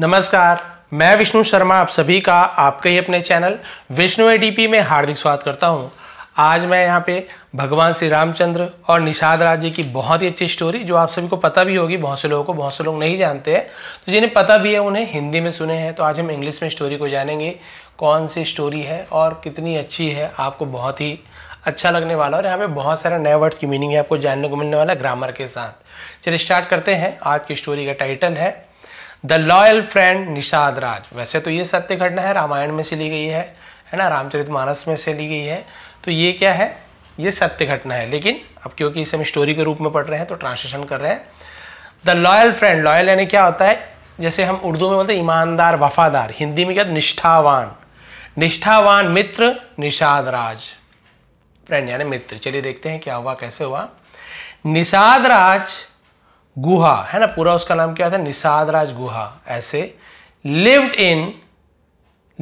नमस्कार मैं विष्णु शर्मा आप सभी का आपके ही अपने चैनल विष्णु एडीपी में हार्दिक स्वागत करता हूँ आज मैं यहाँ पे भगवान श्री रामचंद्र और निषाद राज जी की बहुत ही अच्छी स्टोरी जो आप सभी को पता भी होगी बहुत से लोगों को बहुत से लोग नहीं जानते हैं तो जिन्हें पता भी है उन्हें हिंदी में सुने हैं तो आज हम इंग्लिश में स्टोरी को जानेंगे कौन सी स्टोरी है और कितनी अच्छी है आपको बहुत ही अच्छा लगने वाला और यहाँ पे बहुत सारे नए वर्ड्स की मीनिंग है आपको जानने को मिलने वाला ग्रामर के साथ चलिए स्टार्ट करते हैं आज की स्टोरी का टाइटल है the loyal friend Nishad Raj वैसे तो ये सत्य घटना है रामायण में से ली गई है है ना रामचरित मानस में से ली गई है तो ये क्या है ये सत्य घटना है लेकिन अब क्योंकि इसे हम स्टोरी के रूप में पढ़ रहे हैं तो ट्रांसलेशन कर रहे हैं द लॉयल फ्रेंड लॉयल यानी क्या होता है जैसे हम उर्दू में बोलते हैं ईमानदार वफादार हिंदी में क्या निष्ठावान निष्ठावान मित्र निषाद राज फ्रेंड यानी मित्र चलिए देखते हैं क्या हुआ कैसे हुआ निषाद राज गुहा है ना पूरा उसका नाम क्या था निषाद राज गुहा ऐसे लिव्ड इन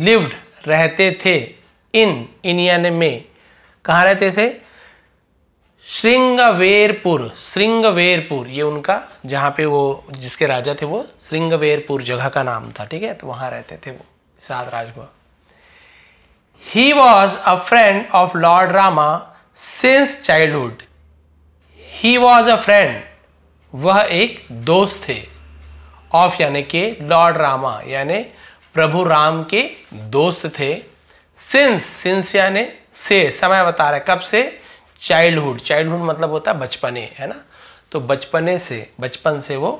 लिव्ड रहते थे इन इन यानी में कहा रहते थे श्रृंगवेरपुर श्रृंगवेरपुर ये उनका जहां पे वो जिसके राजा थे वो श्रृंगवेरपुर जगह का नाम था ठीक है तो वहां रहते थे वो Nishad Raj Guha he was a friend of lord Rama since childhood he was a friend वह एक दोस्त थे ऑफ यानी के लॉर्ड रामा यानी प्रभु राम के दोस्त थे सिंस सिंस यानी से समय बता रहा है कब से चाइल्डहुड चाइल्डहुड मतलब होता है बचपने है ना तो बचपने से बचपन से वो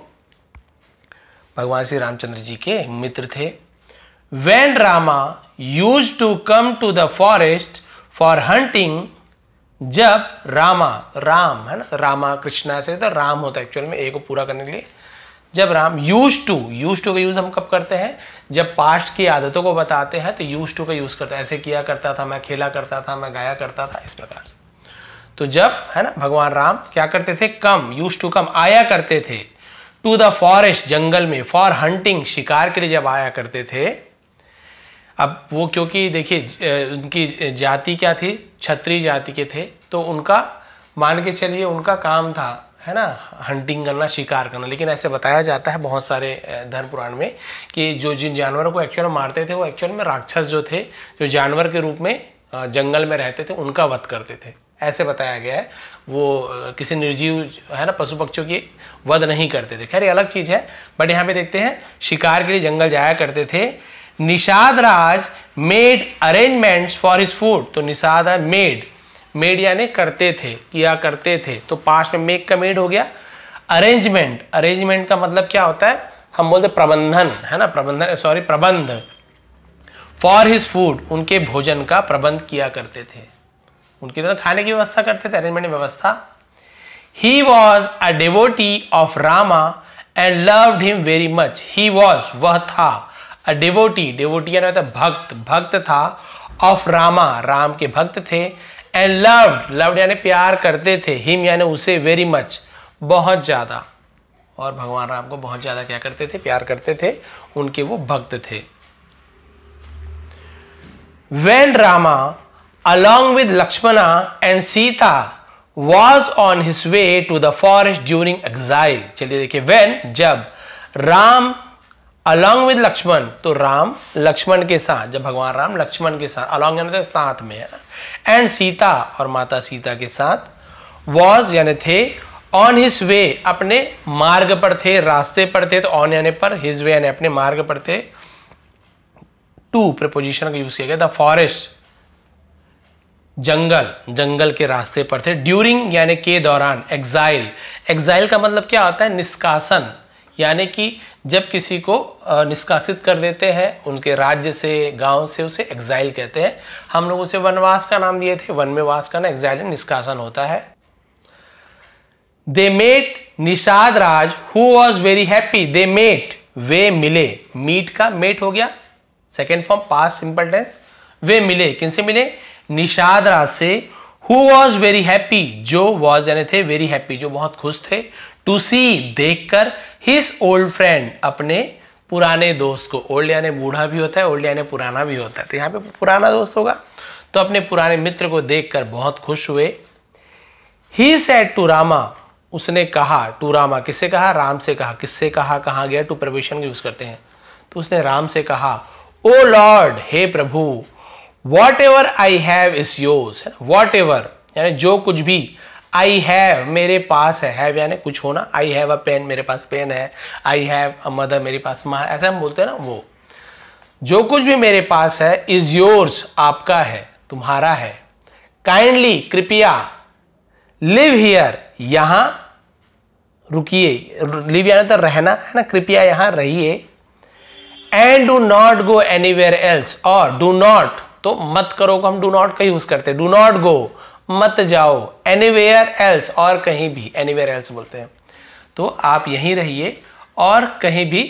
भगवान श्री रामचंद्र जी के मित्र थे when Rama used to come to the forest for hunting जब रामा राम है ना रामा कृष्णा से तो राम होता है एक्चुअल में ए को पूरा करने के लिए जब Ram used to used to का यूज़ हम कब करते हैं जब पास्ट की आदतों को बताते हैं तो यूज टू का यूज़ करते हैं ऐसे किया करता था मैं खेला करता था मैं गाया करता था इस प्रकार से तो जब है ना भगवान राम क्या करते थे कम यूज टू कम आया करते थे टू द फॉरेस्ट जंगल में फॉर हंटिंग शिकार के लिए जब आया करते थे अब वो क्योंकि देखिए उनकी जाति क्या थी छत्री जाति के थे तो उनका मान के चलिए उनका काम था है ना हंटिंग करना शिकार करना लेकिन ऐसे बताया जाता है बहुत सारे धर्म पुराण में कि जो जिन जानवरों को एक्चुअल मारते थे वो एक्चुअल में राक्षस जो थे जो जानवर के रूप में जंगल में रहते थे उनका वध करते थे ऐसे बताया गया है वो किसी निर्जीव है ना पशु पक्षियों की वध नहीं करते थे खैर अलग चीज़ है बट यहाँ पे देखते हैं शिकार के लिए जंगल जाया करते थे Nishad Raj made arrangement for his food तो निषाद मेड मेड यानी करते थे किया करते थे तो पास्ट में मेक का मेड हो गया अरेंजमेंट अरेंजमेंट का मतलब क्या होता है हम बोलते प्रबंधन है ना प्रबंधन सॉरी प्रबंध फॉर हिज फूड उनके भोजन का प्रबंध किया करते थे उनके लिए तो खाने की व्यवस्था करते थे अरेंजमेंट व्यवस्था he was a devotee of Rama and loved him very much he was वह था डिवोटी डिवोटी यानी होता भक्त भक्त था ऑफ रामा राम के भक्त थे एंड लव्ड लव्ड यानी प्यार करते थे हिम यानी उसे वेरी मच बहुत ज़्यादा और भगवान राम को बहुत ज़्यादा क्या करते थे प्यार करते थे उनके वो भक्त थे when Rama along with Lakshmana and Sita was on his way to the forest during exile चलिए देखिए वेन जब राम अलोंग विद लक्ष्मण तो राम लक्ष्मण के साथ जब भगवान राम लक्ष्मण के साथ अलॉन्ग यानी साथ में एंड सीता और माता सीता के साथ वॉज यानी थे ऑन हिज वे अपने मार्ग पर थे रास्ते पर थे तो ऑन यानी पर हिज वे यानी अपने मार्ग पर थे टू प्रपोजिशन का यूज किया गया द फॉरेस्ट जंगल जंगल के रास्ते पर थे ड्यूरिंग यानी के दौरान एग्जाइल एग्जाइल का मतलब क्या होता है निष्कासन यानी कि जब किसी को निष्कासित कर देते हैं उनके राज्य से गांव से उसे एग्जाइल कहते हैं हम लोग उसे वनवास का नाम दिए थे वन में वास का ना एग्जाइल निष्कासन होता है they met Nishad Raj who was very happy they met वे मिले मीट का मेट हो गया second form past simple tense वे मिले किनसे मिले निषाद राज से हु वॉज वेरी हैप्पी जो वॉज यानी थे वेरी हैप्पी जो बहुत खुश थे टू सी देख कर हिज ओल्ड फ्रेंड अपने पुराने दोस्त को ओल्ड यानी बूढ़ा भी होता है ओल्ड यानी पुराना भी होता है तो यहाँ पे पुराना दोस्त होगा तो अपने पुराने मित्र को देखकर बहुत खुश हुए ही सेट टू रामा उसने कहा टू रामा किससे कहा राम से कहा किससे कहा कहाँ गया टू प्रवेशन यूज करते हैं तो उसने राम से कहा ओ लॉर्ड हे प्रभु whatever I have is yours whatever यानी जो कुछ भी आई हैव मेरे पास है हैव यानी कुछ होना आई हैव अ पेन मेरे पास पेन है आई हैव अ मदर मेरे पास माँ ऐसा हम बोलते हैं ना वो जो कुछ भी मेरे पास है इज योर्स आपका है तुम्हारा है काइंडली कृपया लिव हियर यहां रुकिए लिव यानी तो रहना है ना कृपया यहां रहिए and do not go anywhere else और डू नॉट तो मत करो को हम डू नॉट का यूज करते डू नॉट गो मत जाओ एनीवेयर एल्स और कहीं भी एनीवेयर एल्स बोलते हैं तो आप यहीं रहिए और कहीं भी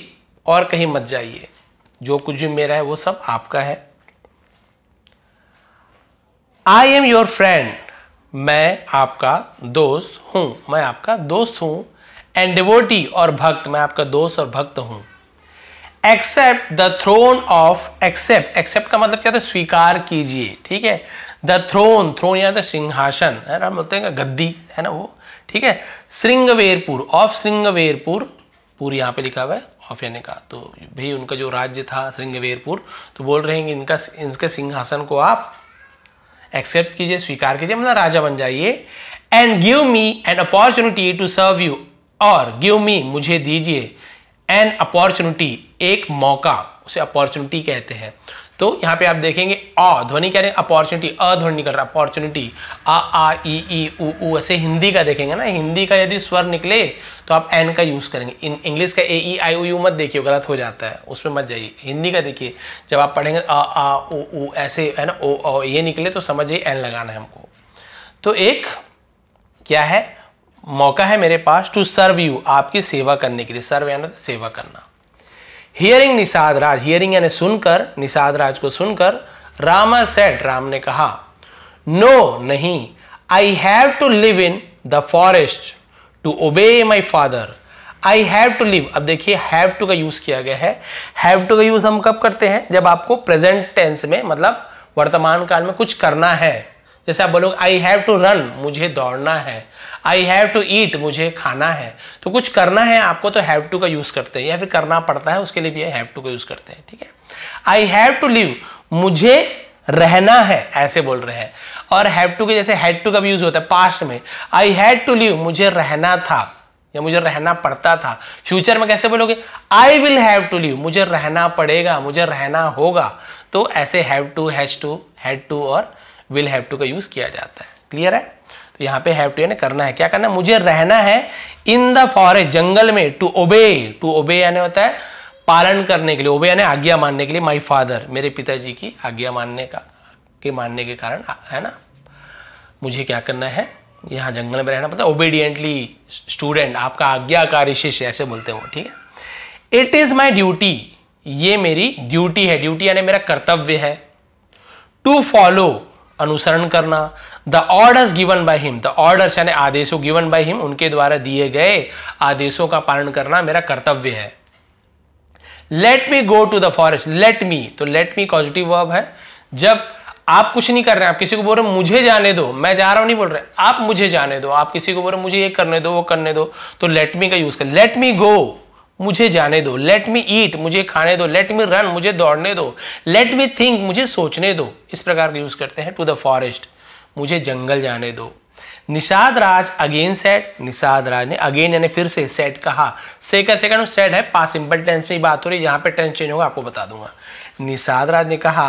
और कहीं मत जाइए जो कुछ भी मेरा है वो सब आपका है आई एम योर फ्रेंड मैं आपका दोस्त हूं मैं आपका दोस्त हूं एंड डिवोटी और भक्त मैं आपका दोस्त और भक्त हूं accept the throne of accept accept का मतलब क्या था स्वीकार कीजिए ठीक है द थ्रोन थ्रोन याद है सिंहासन है ना बोलते हैं गद्दी है ना वो ठीक है श्रृंगवेरपुर ऑफ श्रृंगवेरपुर पुर यहाँ पे लिखा हुआ है ऑफ यानी का तो भी उनका जो राज्य था श्रृंगवेरपुर तो बोल रहे हैं इनका इनके सिंहासन को आप एक्सेप्ट कीजिए स्वीकार कीजिए मतलब राजा बन जाइए and give me an opportunity to serve you और गिव मी मुझे दीजिए एन अपॉर्चुनिटी एक मौका उसे अपॉर्चुनिटी कहते हैं तो यहाँ पे आप देखेंगे अ ध्वनि कह रहे हैं अपॉर्चुनिटी अ ध्वनि निकल रहा अपॉर्चुनिटी आ आ ई ई उ ऊ ऐसे हिंदी का देखेंगे ना हिंदी का यदि स्वर निकले तो आप एन का यूज़ करेंगे इन इंग्लिश का ए ई आई ओ यू मत देखिए गलत हो जाता है उसमें मत जाइए हिंदी का देखिए जब आप पढ़ेंगे अ आ उ ऊ ऐसे है ना ओ ओ ये निकले तो समझ आइए एन लगाना है हमको तो एक क्या है मौका है मेरे पास टू सर्व यू आपकी सेवा करने के लिए सर्व यानी सेवा करना हियरिंग निषाद राज हियरिंग यानी सुनकर निषाद राज को सुनकर रामा सेट राम ने कहा नो no, नहीं I have to live in the forest to obey my father I have to live अब देखिए हैव टू का यूज किया गया है हैव टू का यूज हम कब करते हैं जब आपको प्रेजेंट टेंस में मतलब वर्तमान काल में कुछ करना है जैसे आप बोलोगे आई हैव टू रन मुझे दौड़ना है आई हैव टू ईट मुझे खाना है तो कुछ करना है आपको तो हैव टू का यूज़ करते हैं या फिर करना पड़ता है उसके लिए भी हैव टू का यूज़ करते हैं ठीक है आई हैव टू लिव मुझे रहना है ऐसे बोल रहे हैं और हैव टू के जैसे हैड टू का भी यूज़ होता है पास्ट में आई हैड टू लिव मुझे रहना था या मुझे रहना पड़ता था फ्यूचर में कैसे बोलोगे I will have to live मुझे रहना पड़ेगा मुझे रहना होगा तो ऐसे have to has to had to और विल हैव टू का यूज़ किया जाता है क्लियर है तो यहाँ पे हैव टू यानी करना है क्या करना है मुझे रहना है इन द फॉरेस्ट जंगल में टू ओबे टू ओबे यानी होता है पालन करने के लिए ओबे यानी आज्ञा मानने के लिए माई फादर मेरे पिताजी की आज्ञा मानने का के मानने के कारण है ना मुझे क्या करना है यहाँ जंगल में रहना पता है ओबीडियंटली स्टूडेंट आपका आज्ञाकारी शिष्य ऐसे बोलते हो ठीक है इट इज माई ड्यूटी ये मेरी ड्यूटी है ड्यूटी यानी मेरा कर्तव्य है टू फॉलो अनुसरण करना the orders given by him the orders यानी आदेशों गिवन बाय हिम उनके द्वारा दिए गए आदेशों का पालन करना मेरा कर्तव्य है let me go to the forest let me तो लेट मी पॉजिटिव वर्ब है जब आप कुछ नहीं कर रहे हैं आप किसी को बोल रहे मुझे जाने दो मैं जा रहा हूं नहीं बोल रहे आप मुझे जाने दो आप किसी को बोल रहे मुझे ये करने दो वो करने दो तो लेट मी का यूज कर लेट मी गो मुझे जाने दो लेट मी ईट मुझे खाने दो लेट मी रन मुझे दौड़ने दो लेट मी थिंक मुझे सोचने दो इस प्रकार का यूज करते हैं टू द फॉरेस्ट मुझे जंगल जाने दो निषाद राज अगेन सेट निषाद राज ने अगेन यानी फिर से सेट कहा से का सेकंड सेट है पास सिंपल टेंस में बात हो रही है जहां पर टेंस चेंज होगा आपको बता दूंगा निषाद राज ने कहा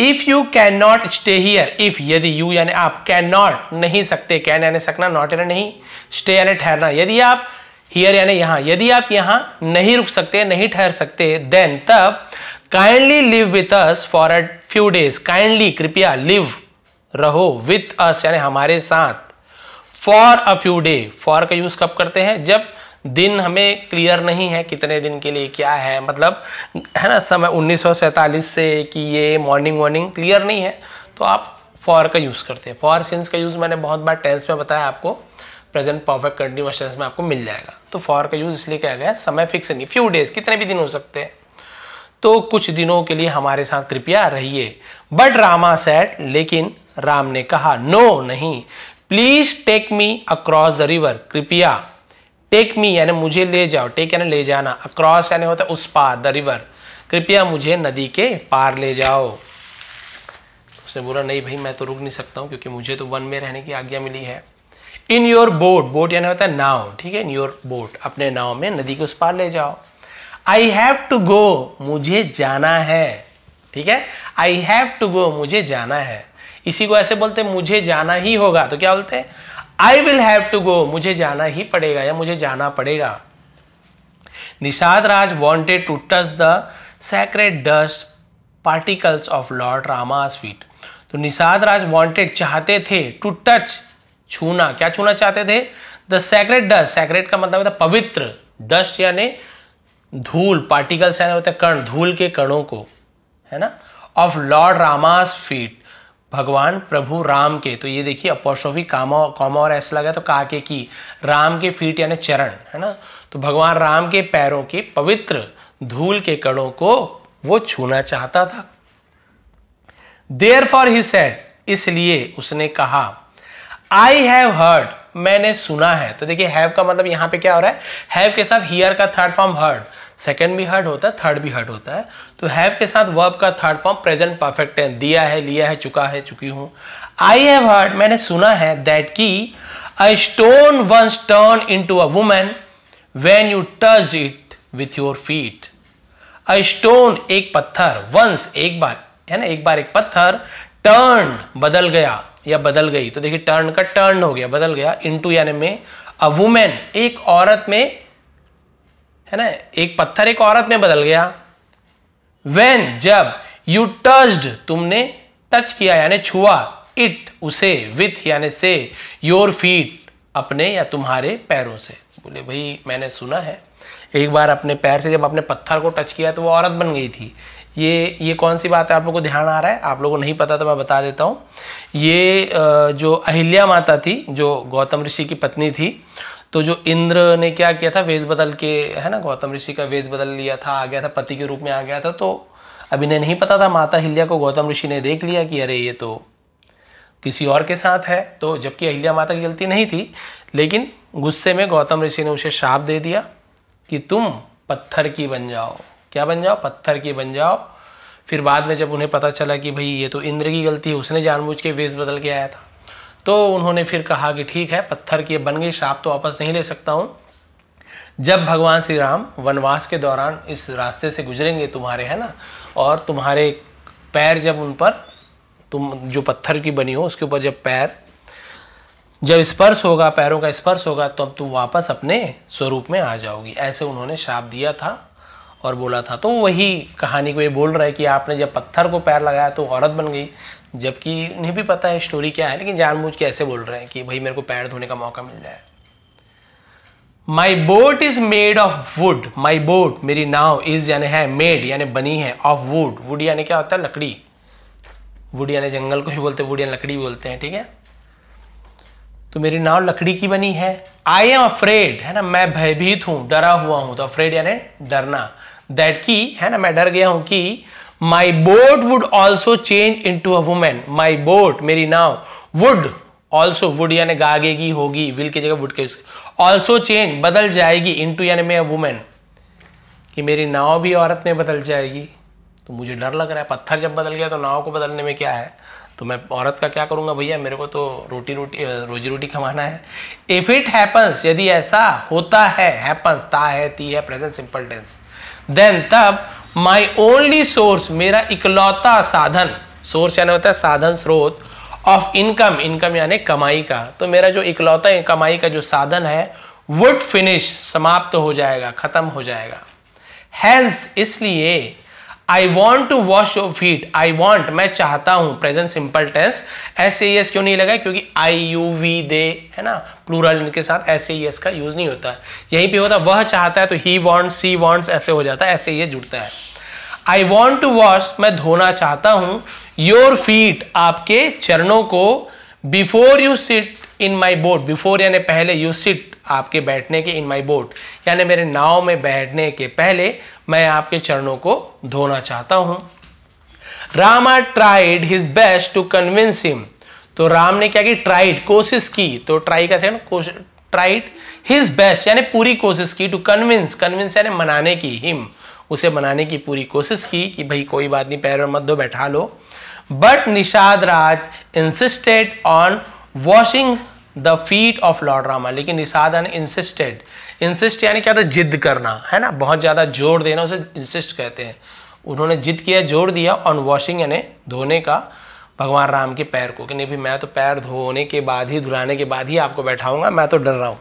if you cannot stay here if यदि यू यानी आप कैन नॉट नहीं सकते कैन यानी सकना नॉट यानी नहीं स्टे यानी ठहरना यदि आप हियर यानी यहां यदि आप यहां नहीं रुक सकते नहीं ठहर सकते देन तब kindly live with us for a few days kindly कृपया लिव रहो विथ अस यानी हमारे साथ for a few day for का यूज कब करते हैं जब दिन हमें क्लियर नहीं है कितने दिन के लिए क्या है मतलब है ना समय उन्नीस से कि ये मॉर्निंग वॉर्निंग क्लियर नहीं है तो आप फॉर का यूज़ करते हैं फॉर सिंस का यूज़ मैंने बहुत बार टेंस में बताया आपको प्रेजेंट परफेक्ट कंटिन्यूस टेंस में आपको मिल जाएगा तो फॉर का यूज़ इसलिए किया गया समय फिक्स नहीं फ्यू डेज कितने भी दिन हो सकते हैं तो कुछ दिनों के लिए हमारे साथ कृपया रहिए बट रामा सेट लेकिन राम ने कहा नो नहीं please take me across the river कृपया टेक मी यानी मुझे ले जाओ टेक यानी ले जाना अक्रॉस यानी होता है उस पार द रिवर कृपया मुझे नदी के पार ले जाओ उसने बोला नहीं भाई मैं तो रुक नहीं सकता हूँ क्योंकि मुझे तो वन में रहने की आज्ञा मिली है इन योर बोट बोट यानी होता है नाव ठीक है इन योर बोट अपने नाव में नदी के उस पार ले जाओ आई हैव टू गो मुझे जाना है ठीक है आई हैव टू गो मुझे जाना है इसी को ऐसे बोलते हैं मुझे जाना ही होगा तो क्या बोलते हैं I will have to go मुझे जाना ही पड़ेगा या मुझे जाना पड़ेगा Nishad Raj wanted to touch the sacred dust particles of lord Rama sweet तो निषाद राज वॉन्टेड चाहते थे टू टच छूना क्या छूना चाहते थे द सेक्रेट डस्ट सैक्रेट का मतलब होता है पवित्र डस्ट यानी धूल पार्टिकल्स यानी होता है कण धूल के कणों को है ना ऑफ लॉर्ड रामास फीट भगवान प्रभु राम के तो ये देखिए अपोस्ट्रोफी कामा कॉमा और ऐसा लगा तो कहा के की राम के फीट यानी चरण है ना तो भगवान राम के पैरों के पवित्र धूल के कणों को वो छूना चाहता था देयर फॉर ही सेट इसलिए उसने कहा आई हैव हर्ड मैंने सुना है तो देखिए हैव का मतलब यहां पे क्या हो रहा है हैव के साथ हियर का थर्ड फॉर्म हर्ड सेकेंड भी हर्ड होता है थर्ड भी हर्ड होता है तो हैव के साथ वर्ब का थर्ड फॉर्म प्रेजेंट परफेक्ट है दिया है लिया है चुका है चुकी हूं आई हैव हर्ड मैंने सुना है दैट की a stone once turn into a women when you touch it with your feet a stone एक पत्थर वंस एक बार है ना एक बार एक पत्थर टर्न बदल गया या बदल गई तो देखिए टर्न का टर्न हो गया बदल गया टू यानी में अ वुमेन एक औरत में है ना एक पत्थर एक औरत में बदल गया वेन जब यू टच्ड तुमने टच किया यानी छुआ इट उसे विथ यानी से योर फीट अपने या तुम्हारे पैरों से बोले भाई मैंने सुना है एक बार अपने पैर से जब अपने पत्थर को टच किया तो वो औरत बन गई थी ये ये कौन सी बात है आप लोगों को ध्यान आ रहा है आप लोगों को नहीं पता तो मैं बता देता हूँ ये जो अहिल्या माता थी जो गौतम ऋषि की पत्नी थी तो जो इंद्र ने क्या किया था वेश बदल के है ना गौतम ऋषि का वेश बदल लिया था आ गया था पति के रूप में आ गया था तो अभी इन्हें नहीं पता था माता अहिल्या को गौतम ऋषि ने देख लिया कि अरे ये तो किसी और के साथ है तो जबकि अहिल्या माता की गलती नहीं थी लेकिन गुस्से में गौतम ऋषि ने उसे श्राप दे दिया कि तुम पत्थर की बन जाओ क्या बन जाओ पत्थर की बन जाओ फिर बाद में जब उन्हें पता चला कि भाई ये तो इंद्र की गलती है उसने जानबूझ के वेश बदल के आया था तो उन्होंने फिर कहा कि ठीक है पत्थर की बन गई श्राप तो वापस नहीं ले सकता हूँ जब भगवान श्री राम वनवास के दौरान इस रास्ते से गुजरेंगे तुम्हारे है ना और तुम्हारे पैर जब उन पर तुम जो पत्थर की बनी हो उसके ऊपर जब पैर जब स्पर्श होगा पैरों का स्पर्श होगा तब तो तुम वापस अपने स्वरूप में आ जाओगी ऐसे उन्होंने श्राप दिया था और बोला था तो वही कहानी को ये बोल रहा है कि आपने जब पत्थर को पैर लगाया तो औरत बन गई जबकि उन्हें भी पता है स्टोरी क्या है लेकिन जानबूझ के ऐसे बोल रहे हैं कि भाई मेरे को पैर धोने का मौका मिल जाए my boat is made of wood my boat मेरी नाव इज यानी है मेड यानी बनी है ऑफ वुड वुड यानी क्या होता है लकड़ी वुड यानी जंगल को ही बोलते हैं वुड यानी लकड़ी बोलते हैं ठीक है तो मेरी नाव लकड़ी की बनी है आई एम अफ्रेड है ना मैं भयभीत हूं डरा हुआ हूं तो अफ्रेड यानी डरना दैट की है ना मैं डर गया हूं कि my boat would also change into a women my boat मेरी नाव वुड ऑल्सो वुड यानी गागेगी होगी विल की जगह वुड के ऑल्सो चेंज बदल जाएगी इन टू यानी मैं वुमेन कि मेरी नाव भी औरत में बदल जाएगी तो मुझे डर लग रहा है पत्थर जब बदल गया तो नाव को बदलने में क्या है तो मैं औरत का क्या करूंगा भैया मेरे को तो रोटी रोटी रोजी रोटी कमाना है इफ़ इट हैपन्स यदि ऐसा होता है हैपन्स ता है ती है प्रेजेंट सिंपल टेंस देन तब माय ओनली सोर्स मेरा इकलौता साधन सोर्स यानी होता है साधन स्रोत ऑफ इनकम इनकम यानी कमाई का तो मेरा जो इकलौता कमाई का जो साधन है वुड फिनिश समाप्त तो हो जाएगा खत्म हो जाएगा हैंस इसलिए I want to wash your feet I want मैं चाहता हूं present simple tense S S क्यों नहीं लगा क्योंकि आई यू वी दे है ना प्लूरल के साथ एस एस का यूज नहीं होता है यहीं पे होता वह चाहता है तो ही वॉन्ट सी वॉन्ट्स ऐसे हो जाता है ऐसे ये जुड़ता है आई वॉन्ट टू वॉश मैं धोना चाहता हूं योर फीट आपके चरणों को before you sit in my boat before यानी पहले यू सिट आपके बैठने के इन माई बोट यानी मेरे नाव में बैठने के पहले मैं आपके चरणों को धोना चाहता हूं Rama tried his best to convince him तो राम ने क्या की ट्राइड कोशिश की तो ट्राई का ट्राइड हिज बेस्ट यानी पूरी कोशिश की टू कन्विंस कन्विंस यानी मनाने की हिम उसे मनाने की पूरी कोशिश की कि भाई कोई बात नहीं पैर मत दो बैठा लो but Nishad Raj insisted on washing the feet of lord Rama लेकिन निषाद इंसिस्टेड इंसिस्ट यानी क्या था जिद करना है ना बहुत ज़्यादा जोर देना उसे इंसिस्ट कहते हैं उन्होंने जिद किया जोर दिया ऑन वॉशिंग यानी धोने का भगवान राम के पैर को कि नहीं भाई मैं तो पैर धोने के बाद ही धुलाने के बाद ही आपको बैठाऊंगा मैं तो डर रहा हूँ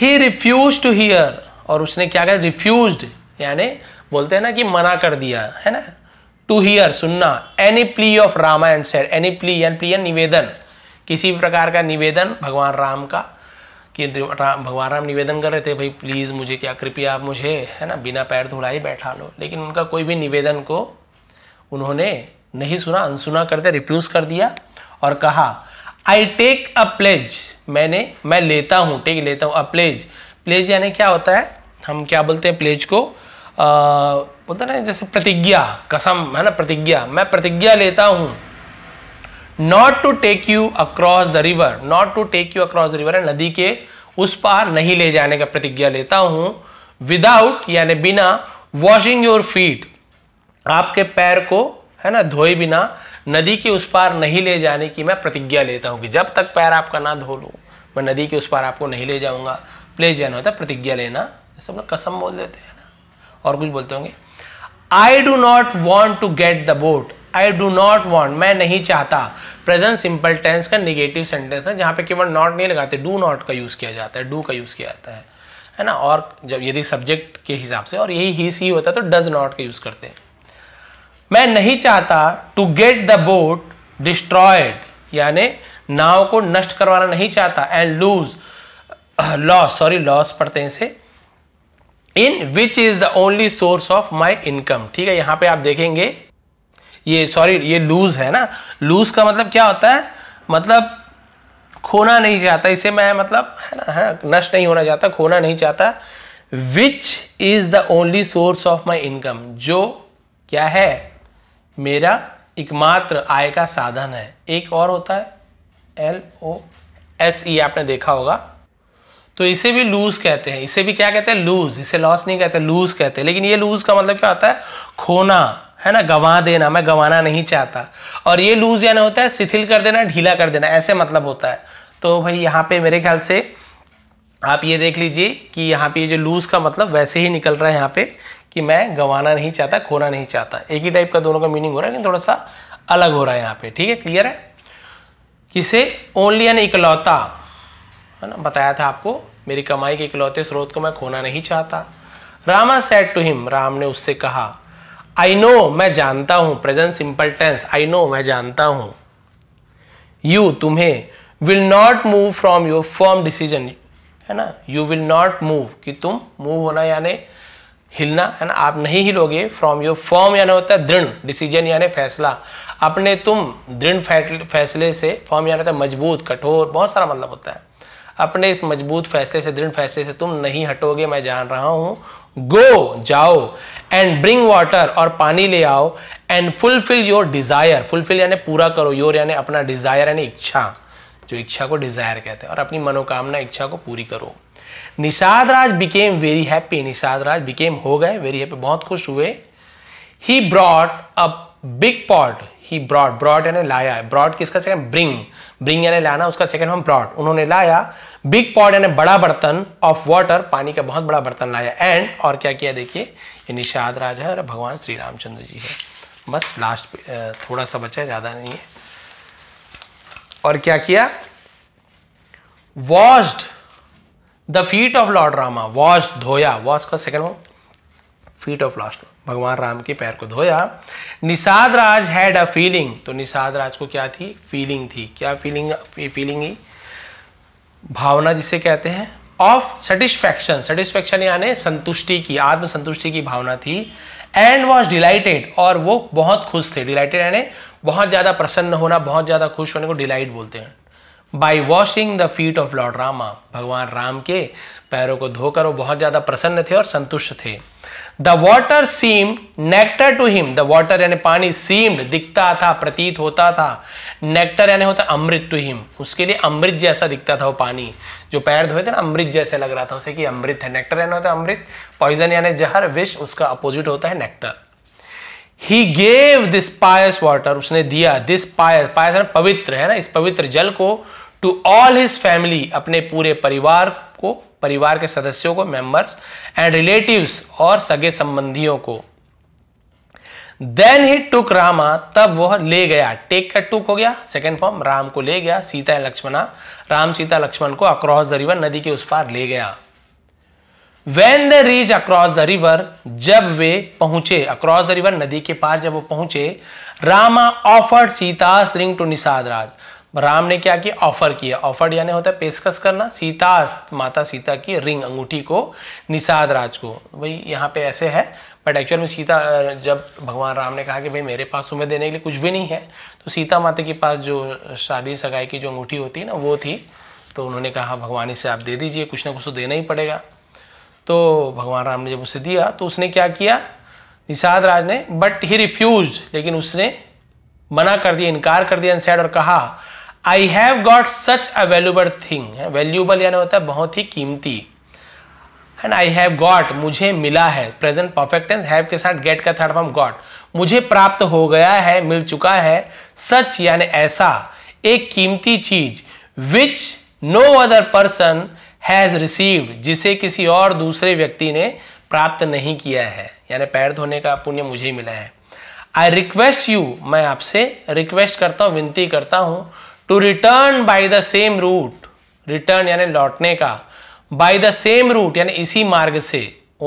ही रिफ्यूज टू हियर और उसने क्या कहा रिफ्यूज यानी बोलते हैं ना कि मना कर दिया है ना टू हियर सुनना any plea of Ramayana said any plea an plea निवेदन किसी प्रकार का निवेदन भगवान राम का कि भगवान राम निवेदन कर रहे थे भाई प्लीज़ मुझे क्या कृपया आप मुझे है ना बिना पैर धुलाए बैठा लो लेकिन उनका कोई भी निवेदन को उन्होंने नहीं सुना अनसुना करते रिफ्यूज़ कर दिया और कहा आई टेक अ प्लेज मैंने मैं लेता हूँ टेक लेता हूँ अ प्लेज प्लेज यानी क्या होता है हम क्या बोलते हैं प्लेज को बोलते ना जैसे प्रतिज्ञा कसम है ना प्रतिज्ञा मैं प्रतिज्ञा लेता हूँ not to take you across the river not to take you across the river नदी के उस पार नहीं ले जाने का प्रतिज्ञा लेता हूं विदाउट यानी बिना वॉशिंग योर फीट आपके पैर को है ना धोए बिना नदी के उस पार नहीं ले जाने की मैं प्रतिज्ञा लेता हूँ कि जब तक पैर आपका ना धो लो मैं नदी के उस पार आपको नहीं ले जाऊंगा प्लेस जाना होता है प्रतिज्ञा लेना सब लोग कसम बोल देते हैं ना और कुछ बोलते होंगे I do not want to get the boat I do not want मैं नहीं चाहता प्रेजेंट सिंपल टेंस का निगेटिव सेंटेंस है जहाँ पे केवल नॉट नहीं लगाते डू नॉट का यूज़ किया जाता है डू का यूज़ किया जाता है है ना और जब यदि सब्जेक्ट के हिसाब से और यही ही सी होता है तो डज नॉट का यूज़ करते हैं मैं नहीं चाहता to get the boat destroyed यानी नाव को नष्ट करवाना नहीं चाहता and lose loss sorry loss पढ़ते हैं इसे in which is the only source of my income ठीक है यहां पे आप देखेंगे ये सॉरी ये लूज़ है ना लूज़ का मतलब क्या होता है मतलब खोना नहीं चाहता इसे मैं मतलब है ना है नष्ट नहीं होना चाहता खोना नहीं चाहता which is the only source of my income जो क्या है मेरा एकमात्र आय का साधन है एक और होता है एल ओ एस ई आपने देखा होगा तो इसे भी लूज कहते हैं इसे भी क्या कहते हैं लूज इसे लॉस नहीं कहते लूज कहते हैं लेकिन ये लूज का मतलब क्या होता है खोना है ना गंवा देना मैं गंवाना नहीं चाहता और ये लूज यानी होता है शिथिल कर देना ढीला कर देना ऐसे मतलब होता है तो भाई यहाँ पे मेरे ख्याल से आप ये देख लीजिए कि यहाँ पे ये जो लूज का मतलब वैसे ही निकल रहा है यहाँ पे कि मैं गंवाना नहीं चाहता खोना नहीं चाहता एक ही टाइप का दोनों का मीनिंग हो रहा है लेकिन थोड़ा सा अलग हो रहा है यहाँ पे ठीक है क्लियर है किसे ओनली एन इकलौता है ना बताया था आपको मेरी कमाई के इकलौते स्रोत को मैं खोना नहीं चाहता Rama said to him Ram ने उससे कहा आई नो मैं जानता हूं present simple tense I know मैं जानता हूं यू तुम्हें will not move from your firm decision है ना यू विल नॉट मूव कि तुम मूव होना यानी हिलना है ना आप नहीं हिलोगे फ्रॉम योर फॉर्म यानी होता है दृढ़ डिसीजन यानी फैसला अपने तुम दृढ़ फैसले से फॉर्म यानी होता है मजबूत कठोर बहुत सारा मतलब होता है अपने इस मजबूत फैसले से दृढ़ फैसले से तुम नहीं हटोगे मैं जान रहा हूं गो जाओ एंड ब्रिंग वाटर और पानी ले आओ and fulfil your desire fulfil यानी पूरा करो योर यानी अपना डिजायर यानी इच्छा जो इच्छा को डिजायर कहते हैं और अपनी मनोकामना इच्छा को पूरी करो Nishad Raj became very happy Nishad Raj became हो गए वेरी हैप्पी बहुत खुश हुए he brought a big pot he brought brought यानी लाया है ब्रॉड किसका सेकंड ब्रिंग ब्रिंग यानी लाना उसका सेकंड हम ब्रॉड उन्होंने लाया बिग पॉट यानी बड़ा बर्तन ऑफ वाटर पानी का बहुत बड़ा बर्तन लाया एंड और क्या किया देखिए ये निषाद राजा और भगवान श्री रामचंद्र जी है बस लास्ट थोड़ा सा बचा है ज़्यादा नहीं है और क्या किया washed the feet of lord Rama wash धोया वॉश का सेकंड फीट ऑफ लॉस्ट भगवान राम के पैर को धोया Nishad Raj had a feeling तो निषाद राज को क्या थी फीलिंग थी क्या फीलिंग फीलिंग ही भावना जिसे कहते हैं ऑफ सेटिस्फैक्शन सेटिस्फैक्शन यानी संतुष्टि की आत्मसंतुष्टि की भावना थी एंड वॉज डिलाइटेड और वो बहुत खुश थे डिलाइटेड यानी बहुत ज़्यादा प्रसन्न होना बहुत ज़्यादा खुश होने को डिलाइट बोलते हैं by washing the feet of lord Rama भगवान राम के पैरों को धोकर वो बहुत ज़्यादा प्रसन्न थे और संतुष्ट थे the water seem nectar to him the water यानी पानी सीम्ड दिखता था प्रतीत होता था नेक्टर यानी होता अमृत टू हिम उसके लिए अमृत जैसा दिखता था वो पानी जो पैर धोए थे ना अमृत जैसे लग रहा था उसे कि अमृत है नेक्टर यानी होता अमृत पॉइजन यानी जहर विष उसका अपोजिट होता है नेक्टर ही गेव दिस पायस वाटर उसने दिया दिस पायस पायस पवित्र है ना इस पवित्र जल को टू ऑल हिज फैमिली अपने पूरे परिवार को परिवार के सदस्यों को मेंबर्स एंड रिलेटिव्स और सगे संबंधियों को देन ही टुक रामा तब वह ले गया टेक का टुक हो गया सेकेंड फॉर्म राम को ले गया सीता लक्ष्मणा राम सीता लक्ष्मण को अक्रॉस द रिवर नदी के उस पार ले गया when the reach across the river जब वे पहुंचे अक्रॉस द रिवर नदी के पार जब वो पहुंचे Rama offered Sita ring to Nishad Raj Ram ने क्या किया ऑफर किया ऑफर यानी होता है पेशकश करना सीता माता सीता की रिंग अंगूठी को निषाद राज को भाई यहाँ पे ऐसे है बट एक्चुअल में सीता जब भगवान राम ने कहा कि भाई मेरे पास तुम्हें देने के लिए कुछ भी नहीं है तो सीता माता के पास जो शादी सगाई की जो अंगूठी होती है ना वो थी तो उन्होंने कहा भगवान इसे आप दे दीजिए कुछ ना कुछ तो देना ही पड़ेगा तो भगवान राम ने जब उसे दिया तो उसने क्या किया निषाद राज ने बट ही रिफ्यूज लेकिन उसने मना कर दिया इनकार कर दिया एंड और कहा I have got such a valuable thing valuable यानी होता है बहुत ही कीमती एंड आई हैव गॉट मुझे मिला है प्रेजेंट परफेक्ट टेंस हैव के साथ गेट का थर्ड फॉर्म गॉट मुझे प्राप्त हो गया है मिल चुका है सच यानी ऐसा एक कीमती चीज which no other person has receive जिसे किसी और दूसरे व्यक्ति ने प्राप्त नहीं किया है यानी पैर धोने का पुण्य मुझे ही मिला है आई रिक्वेस्ट यू मैं आपसे रिक्वेस्ट करता हूँ विनती करता हूँ to return by the same route return यानी लौटने का बाय द सेम रूट यानी इसी मार्ग से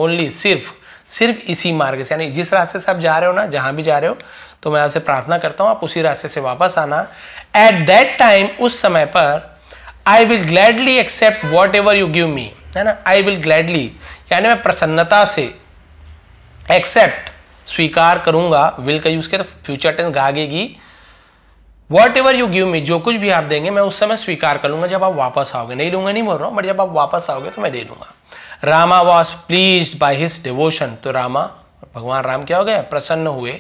ओनली सिर्फ सिर्फ इसी मार्ग से यानी जिस रास्ते से आप जा रहे हो ना जहां भी जा रहे हो तो मैं आपसे प्रार्थना करता हूं आप उसी रास्ते से वापस आना एट दैट टाइम उस समय पर I will gladly accept whatever you give me है ना आई विल ग्लैडली यानी मैं प्रसन्नता से एक्सेप्ट स्वीकार करूंगा विल का यूज के तो फ्यूचर टेंस गागेगी whatever you give me जो कुछ भी आप देंगे मैं उस समय स्वीकार कर लूंगा जब आप वापस आओगे नहीं लूंगा नहीं बोल रहा हूँ बट जब आप वापस आओगे तो मैं दे दूंगा Rama was pleased by his devotion तो रामा भगवान राम क्या हो गए प्रसन्न हुए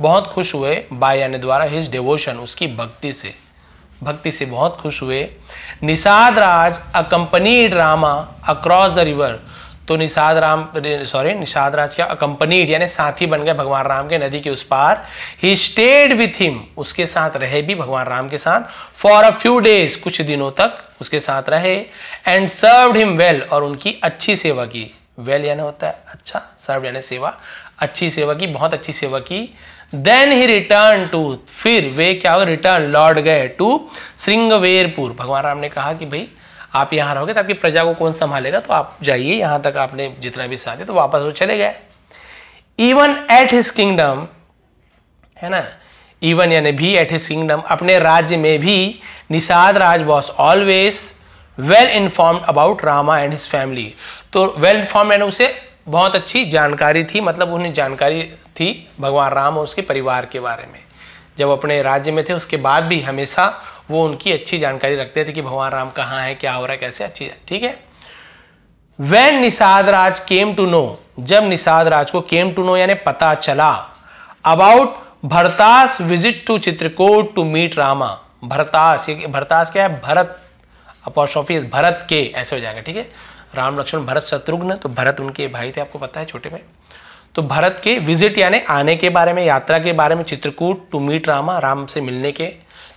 बहुत खुश हुए बाय यानी द्वारा हिज डिवोशन उसकी भक्ति से भक्ति से बहुत खुश हुए Nishad Raj accompanied Rama across the river तो निषाद राम सॉरी निषाद राज क्या अकंपनीड यानी साथी बन गए भगवान राम के नदी के उस पार ही स्टेड विथ हिम उसके साथ रहे भी भगवान राम के साथ फॉर अ फ्यू डेज कुछ दिनों तक उसके साथ रहे एंड सर्व हिम वेल और उनकी अच्छी सेवा की वेल well यानी होता है अच्छा सर्व यानी सेवा अच्छी सेवा की बहुत अच्छी सेवा की देन ही रिटर्न टू फिर वे क्या हो रिटर्न लौट गए टू श्रृंगवेरपुर भगवान राम ने कहा कि भाई आप यहाँ रहोगे तो आपकी प्रजा को कौन संभालेगा तो आप जाइए यहाँ तक आपने जितना भी साथ तो वापस वो चले गए इवन एट हिस किंगडम है ना इवन यानी भी एट हिस किंगडम अपने राज्य में भी Nishad Raj was always well inform about Rama and his family तो वेल इन्फॉर्म एंड उसे बहुत अच्छी जानकारी थी मतलब उन्हें जानकारी थी भगवान राम और उसके परिवार के बारे में जब अपने राज्य में थे उसके बाद भी हमेशा वो उनकी अच्छी जानकारी रखते थे कि भगवान राम कहाँ है क्या हो रहा है कैसे अच्छी ठीक है when Nishad Raj came to know जब निषाद राज को केम टू नो यानी पता चला about Bharata's visit to Chitrakoot to meet Rama Bharata's ये भरतास क्या है भरत अपॉस्ट्रॉफी भरत के ऐसे हो जाएगा ठीक है राम लक्ष्मण भरत शत्रुघ्न तो भरत उनके भाई थे आपको पता है छोटे में तो भरत के विजिट यानी आने के बारे में यात्रा के बारे में चित्रकूट टू मीट रामा राम से मिलने के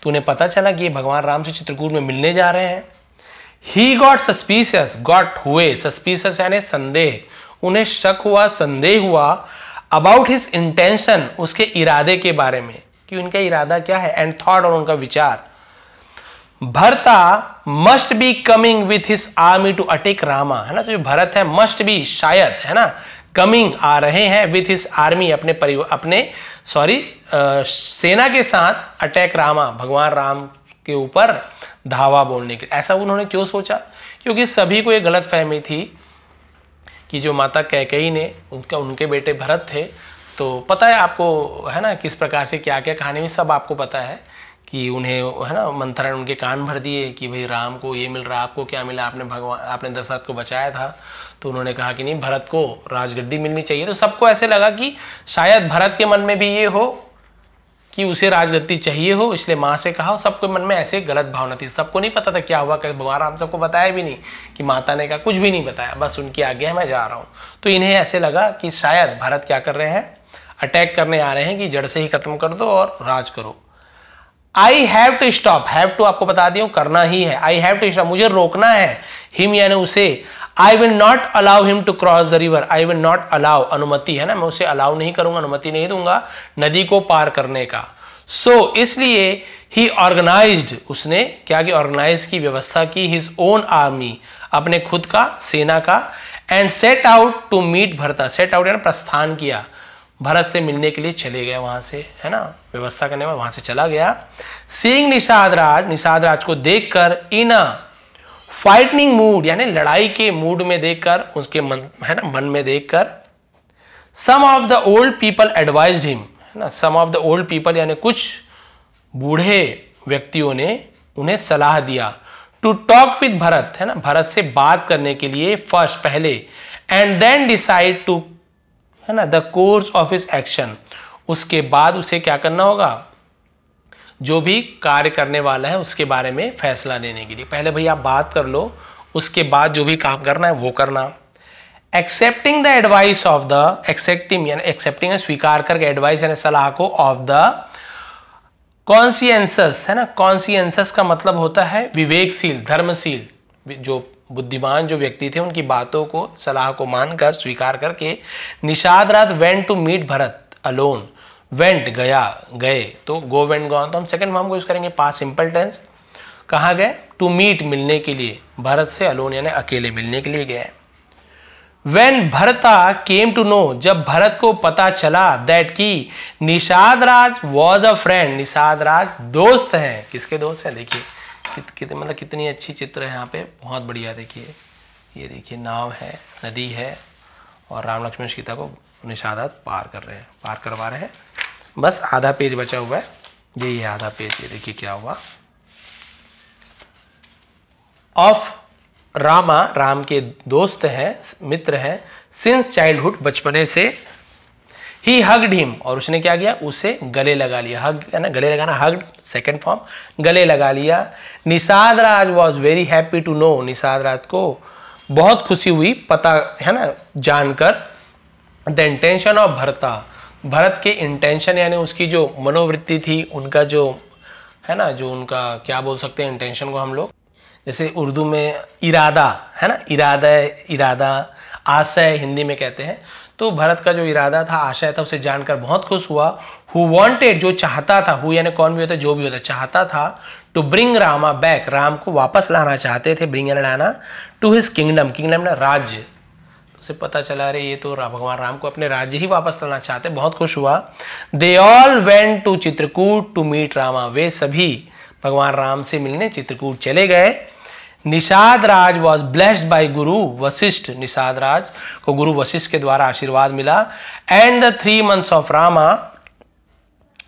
तो उन्हें पता चला कि ये भगवान राम से चित्रकूट में मिलने जा रहे हैं ही गॉट सस्पीशियस गॉट हुए सस्पीशियस यानी संदेह उन्हें शक हुआ संदेह हुआ अबाउट हिज इंटेंशन उसके इरादे के बारे में कि उनका इरादा क्या है एंड थॉट और उनका विचार Bharata must be coming with his army to attack Rama है ना तो जो भरत है मस्ट बी शायद है ना कमिंग आ रहे हैं विथ हिस आर्मी अपने परिवार अपने सॉरी सेना के साथ अटैक रामा भगवान राम के ऊपर धावा बोलने के ऐसा उन्होंने क्यों सोचा क्योंकि सभी को ये गलत फहमी थी कि जो माता कैकई ने उनका उनके बेटे भरत थे तो पता है आपको है ना किस प्रकार से क्या क्या कहानी में सब आपको पता है कि उन्हें है ना मंथरा ने उनके कान भर दिए कि भाई राम को ये मिल रहा आपको क्या मिला आपने भगवान आपने दशरथ को बचाया था तो उन्होंने कहा कि नहीं भरत को राजगद्दी मिलनी चाहिए तो सबको ऐसे लगा कि शायद भरत के मन में भी ये हो कि उसे राजगद्दी चाहिए हो इसलिए माँ से कहा सबके मन में ऐसे गलत भावना थी सबको नहीं पता था क्या हुआ कैसे भगवान राम सबको बताया भी नहीं कि माता ने कहा कुछ भी नहीं बताया बस उनकी आज्ञा मैं जा रहा हूँ तो इन्हें ऐसे लगा कि शायद भरत क्या कर रहे हैं अटैक करने आ रहे हैं कि जड़ से ही खत्म कर दो और राज करो I have to stop have to आपको बता दिया करना ही है आई हैव टू स्टॉप मुझे रोकना है हिम यानी उसे I will not allow him to cross the river I will not allow अनुमति है ना मैं उसे अलाउ नहीं करूंगा अनुमति नहीं दूंगा नदी को पार करने का सो so, इसलिए ही ऑर्गेनाइज उसने क्या कि ऑर्गेनाइज की व्यवस्था की हिज ओन आर्मी अपने खुद का सेना का and set out to meet Bharata set out यानी प्रस्थान किया भरत से मिलने के लिए चले गए वहां से है ना व्यवस्था करने में वहां से चला गया सिंह निषाद राज निषाद राज को देखकर इन फाइटनिंग मूड यानी लड़ाई के मूड में देखकर उसके मन है ना मन में देखकर some of the old people advise him है ना some of the old people यानी कुछ बूढ़े व्यक्तियों ने उन्हें सलाह दिया टू टॉक विद भरत है ना भरत से बात करने के लिए फर्स्ट पहले एंड देन डिसाइड टू है ना the course of his action उसके बाद उसे क्या करना होगा जो भी कार्य करने वाला है उसके बारे में फैसला लेने के लिए पहले भाई आप बात कर लो उसके बाद जो भी काम करना है वो करना accepting the advice of the accepting यानी एक्सेप्टिंग स्वीकार करके एडवाइस यानी सलाह को ऑफ द कॉन्सियंसस है ना कॉन्सियंसस का मतलब होता है विवेकशील धर्मशील जो बुद्धिमान जो व्यक्ति थे उनकी बातों को सलाह को मानकर स्वीकार करके Nishad Raj went to meet Bharat alone went गया गए तो गो वेंट गॉन तो हम सेकंड फॉर्म को यूज करेंगे पास सिंपल टेंस कहाँ गए टू मीट मिलने के लिए भरत से अलोन यानी अकेले मिलने के लिए गए वेन भरता केम टू नो जब भरत को पता चला दैट कि Nishad Raj was a friend Nishad Raj दोस्त हैं किसके दोस्त हैं देखिए कित, कित, मतलब कितनी अच्छी चित्र है यहाँ पे बहुत बढ़िया देखिए ये देखिए नाव है नदी है और राम लक्ष्मण सीता को निषादा पार कर रहे हैं पार करवा रहे हैं बस आधा पेज बचा हुआ है ये ये आधा पेज ये देखिए क्या हुआ ऑफ रामा राम के दोस्त हैं मित्र हैं सिंस चाइल्डहुड बचपने से ही हग्ड हिम और उसने क्या किया उसे गले लगा लिया हग है ना गले लगाना हग सेकेंड फॉर्म गले लगा लिया Nishad Raj was very happy to know Nishad Raj को बहुत खुशी हुई पता है ना जानकर द इंटेंशन ऑफ भरता भरत के इंटेंशन यानी उसकी जो मनोवृत्ति थी उनका जो है ना जो उनका क्या बोल सकते हैं इंटेंशन को हम लोग जैसे उर्दू में इरादा है ना इरादा इरादा आशय हिंदी में कहते हैं तो भरत का जो इरादा था आशय था उसे जानकर बहुत खुश हुआ हु वॉन्टेड जो चाहता था हु यानी कौन भी होता जो भी होता चाहता था to bring Rama back Ram को वापस लाना चाहते थे ब्रिंग लाना टू हिज किंगडम किंगडम ना राज्य तो उसे पता चला अरे ये तो भगवान राम को अपने राज्य ही वापस लाना चाहते बहुत खुश हुआ they all went to Chitrakoot to meet Rama वे सभी भगवान राम से मिलने चित्रकूट चले गए Nishad Raj was blessed by Guru Vashishtha Nishad Raj को गुरु वशिष्ठ के द्वारा आशीर्वाद मिला and the three months of Rama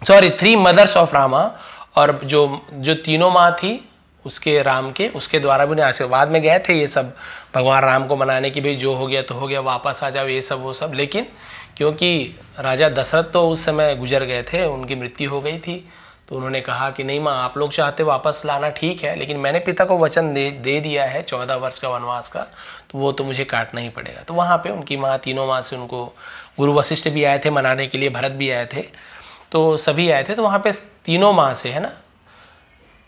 sorry three mothers of Rama और जो जो तीनों माँ थी उसके राम के उसके द्वारा भी उन्हें आशीर्वाद में गए थे ये सब भगवान राम को मनाने की भाई जो हो गया तो हो गया वापस आ जाओ ये सब वो सब लेकिन क्योंकि राजा दशरथ तो उस समय गुजर गए थे उनकी मृत्यु हो गई थी तो उन्होंने कहा कि नहीं माँ आप लोग चाहते वापस लाना ठीक है लेकिन मैंने पिता को वचन दे दे दिया है चौदह वर्ष का वनवास का तो वो तो मुझे काटना ही पड़ेगा तो वहाँ पे उनकी माँ तीनों माँ से उनको गुरु वशिष्ठ भी आए थे मनाने के लिए भरत भी आए थे तो सभी आए थे तो वहाँ पे तीनों माँ से है ना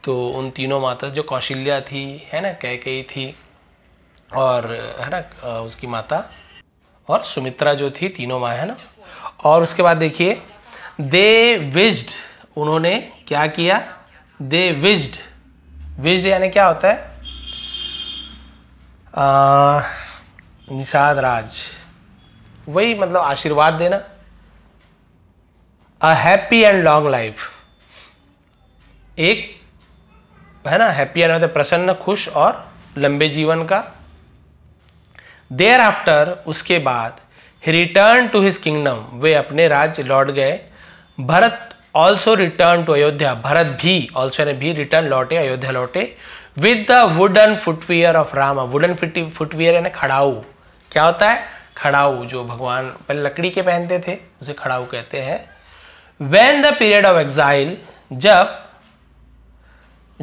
तो उन तीनों माता जो कौशल्या थी है ना कह कई थी और है ना उसकी माता और सुमित्रा जो थी तीनों माँ है ना और उसके बाद देखिए दे विज्ड उन्होंने क्या किया दे विज्ड विज्ड यानी क्या होता है आ, निषाद राज वही मतलब आशीर्वाद देना a happy and long life एक है ना हैप्पी एंड होता प्रसन्न खुश और लंबे जीवन का देयर आफ्टर उसके बाद रिटर्न टू हिज किंगडम वे अपने राज्य लौट गए Bharat also return to Ayodhya Bharat भी ऑल्सो ने भी रिटर्न लौटे अयोध्या लौटे with the wooden footwear of Rama wooden footwear यानी खड़ाऊ क्या होता है खड़ाऊ जो भगवान पहले लकड़ी के पहनते थे उसे खड़ाऊ कहते हैं when the period of exile जब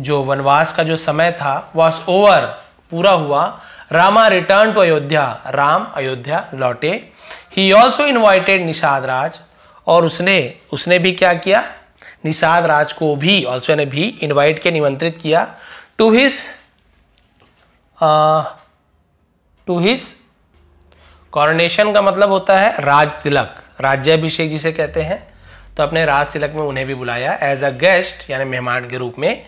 जो वनवास का जो समय था वॉज ओवर पूरा हुआ रामा रिटर्न टू अयोध्या राम अयोध्या लौटे he also invited Nishad Raj और उसने उसने भी क्या किया निषाद राज को भी ऑल्सो ने भी इनवाइट किया निमंत्रित किया to his to his coronation का मतलब होता है राज तिलक राज्यभिषेक जिसे कहते हैं तो अपने राज तिलक में उन्हें भी बुलाया एज अ गेस्ट यानी मेहमान के रूप में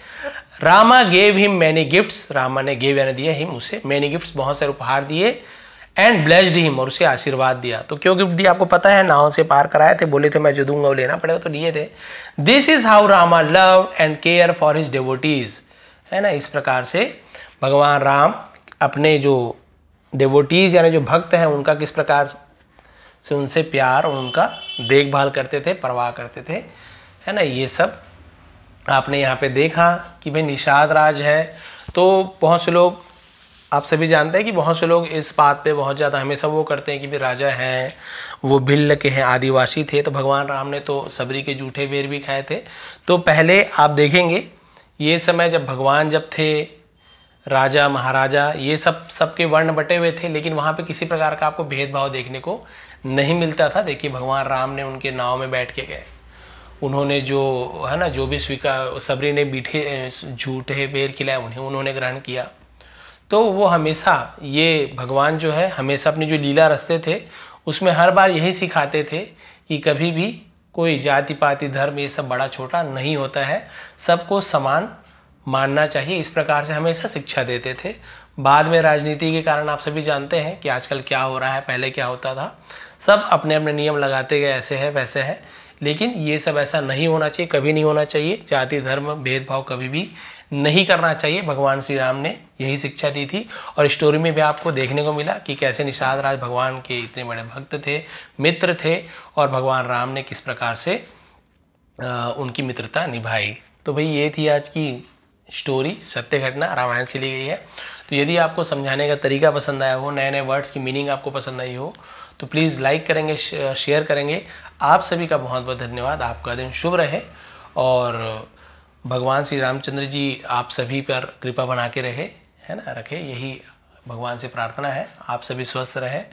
Rama gave him many gifts Rama ने गेव यानी दिया हिम उसे मैनी गिफ्ट्स बहुत सारे उपहार दिए एंड ब्लेस्ड हिम और उसे आशीर्वाद दिया तो क्यों गिफ्ट दिया आपको पता है नाव से पार कराए थे बोले थे मैं जो दूंगा वो लेना पड़ेगा तो लिए थे this is how Rama love and care for his devotees है ना इस प्रकार से भगवान राम अपने जो डेवोटीज यानी जो भक्त हैं उनका किस प्रकार से उनसे प्यार और उनका देखभाल करते थे परवाह करते थे है ना ये सब आपने यहाँ पे देखा कि भाई निषाद राज है तो बहुत से लोग आप सभी जानते हैं कि बहुत से लोग इस बात पे बहुत ज़्यादा हमेशा वो करते हैं कि भी राजा हैं वो भिल्ल के हैं आदिवासी थे तो भगवान राम ने तो सबरी के जूठे बेर भी खाए थे तो पहले आप देखेंगे ये समय जब भगवान जब थे राजा महाराजा ये सब सबके वर्ण बटे हुए थे लेकिन वहाँ पे किसी प्रकार का आपको भेदभाव देखने को नहीं मिलता था देखिए भगवान राम ने उनके नाव में बैठ के गए उन्होंने जो है ना जो भी स्वीकार सबरी ने बीठे झूठे बेर खिलाए उन्हें उन्होंने ग्रहण किया तो वो हमेशा ये भगवान जो है हमेशा अपनी जो लीला रस्ते थे उसमें हर बार यही सिखाते थे कि कभी भी कोई जाति पाति धर्म ये सब बड़ा छोटा नहीं होता है सबको समान मानना चाहिए इस प्रकार से हमेशा शिक्षा देते थे बाद में राजनीति के कारण आप सभी जानते हैं कि आजकल क्या हो रहा है पहले क्या होता था सब अपने अपने नियम लगाते गए ऐसे है वैसे है लेकिन ये सब ऐसा नहीं होना चाहिए कभी नहीं होना चाहिए जाति धर्म भेदभाव कभी भी नहीं करना चाहिए भगवान श्री राम ने यही शिक्षा दी थी और स्टोरी में भी आपको देखने को मिला कि कैसे निषाद राज भगवान के इतने बड़े भक्त थे मित्र थे और भगवान राम ने किस प्रकार से उनकी मित्रता निभाई तो भाई ये थी आज की स्टोरी सत्य घटना रामायण से ली गई है तो यदि आपको समझाने का तरीका पसंद आया हो नए नए वर्ड्स की मीनिंग आपको पसंद आई हो तो प्लीज़ लाइक करेंगे शेयर करेंगे आप सभी का बहुत बहुत धन्यवाद आपका दिन शुभ रहे और भगवान श्री रामचंद्र जी आप सभी पर कृपा बना के रहे है ना रखे यही भगवान से प्रार्थना है आप सभी स्वस्थ रहें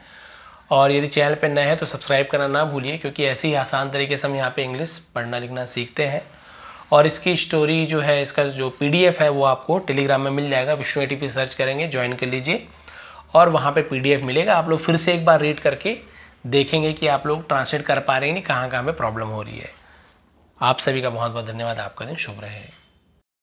और यदि चैनल पर नए हैं तो सब्सक्राइब करना ना भूलिए क्योंकि ऐसे ही आसान तरीके से हम यहाँ पे इंग्लिश पढ़ना लिखना सीखते हैं और इसकी स्टोरी जो है इसका जो पीडीएफ है वो आपको टेलीग्राम में मिल जाएगा विष्णु ए पे सर्च करेंगे ज्वाइन कर लीजिए और वहाँ पे पीडीएफ मिलेगा आप लोग फिर से एक बार रीड करके देखेंगे कि आप लोग ट्रांसलेट कर पा रहे हैं नहीं कहाँ कहाँ पर प्रॉब्लम हो रही है आप सभी का बहुत बहुत धन्यवाद आपका दिन शुभ रहे